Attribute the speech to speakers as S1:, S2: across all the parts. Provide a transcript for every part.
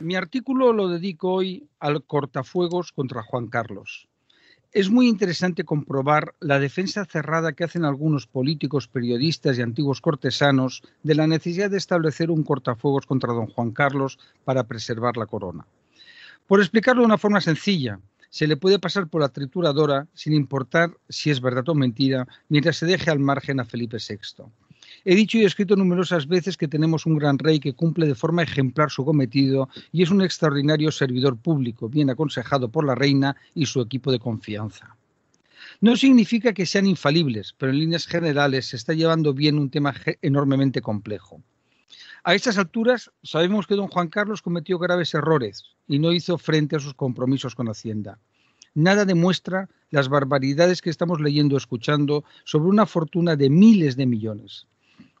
S1: Mi artículo lo dedico hoy al cortafuegos contra Juan Carlos. Es muy interesante comprobar la defensa cerrada que hacen algunos políticos, periodistas y antiguos cortesanos de la necesidad de establecer un cortafuegos contra don Juan Carlos para preservar la corona. Por explicarlo de una forma sencilla, se le puede pasar por la trituradora sin importar si es verdad o mentira, mientras se deje al margen a Felipe VI. He dicho y escrito numerosas veces que tenemos un gran rey que cumple de forma ejemplar su cometido y es un extraordinario servidor público, bien aconsejado por la reina y su equipo de confianza. No significa que sean infalibles, pero en líneas generales se está llevando bien un tema enormemente complejo. A estas alturas sabemos que don Juan Carlos cometió graves errores y no hizo frente a sus compromisos con Hacienda. Nada demuestra las barbaridades que estamos leyendo o escuchando sobre una fortuna de miles de millones.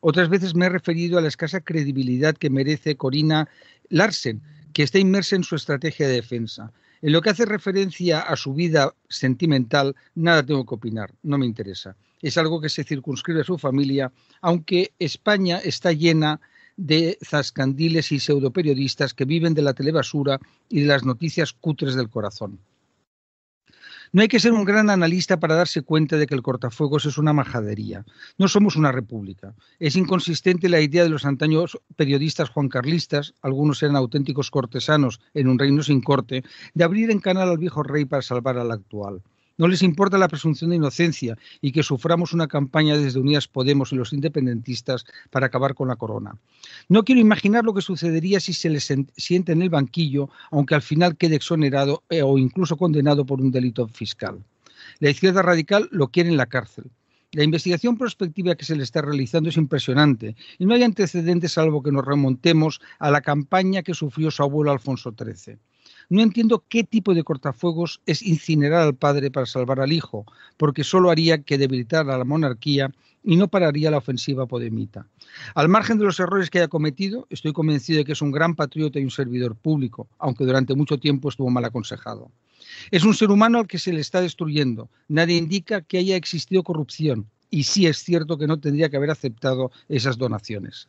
S1: Otras veces me he referido a la escasa credibilidad que merece Corina Larsen, que está inmersa en su estrategia de defensa. En lo que hace referencia a su vida sentimental, nada tengo que opinar, no me interesa. Es algo que se circunscribe a su familia, aunque España está llena de zascandiles y pseudoperiodistas que viven de la telebasura y de las noticias cutres del corazón. No hay que ser un gran analista para darse cuenta de que el cortafuegos es una majadería. No somos una república. Es inconsistente la idea de los antaños periodistas juancarlistas, algunos eran auténticos cortesanos en un reino sin corte, de abrir en canal al viejo rey para salvar al actual. No les importa la presunción de inocencia y que suframos una campaña desde Unidas Podemos y los independentistas para acabar con la corona. No quiero imaginar lo que sucedería si se les siente en el banquillo, aunque al final quede exonerado eh, o incluso condenado por un delito fiscal. La izquierda radical lo quiere en la cárcel. La investigación prospectiva que se le está realizando es impresionante y no hay antecedentes salvo que nos remontemos a la campaña que sufrió su abuelo Alfonso XIII. No entiendo qué tipo de cortafuegos es incinerar al padre para salvar al hijo, porque solo haría que debilitar a la monarquía y no pararía la ofensiva podemita. Al margen de los errores que haya cometido, estoy convencido de que es un gran patriota y un servidor público, aunque durante mucho tiempo estuvo mal aconsejado. Es un ser humano al que se le está destruyendo. Nadie indica que haya existido corrupción, y sí es cierto que no tendría que haber aceptado esas donaciones.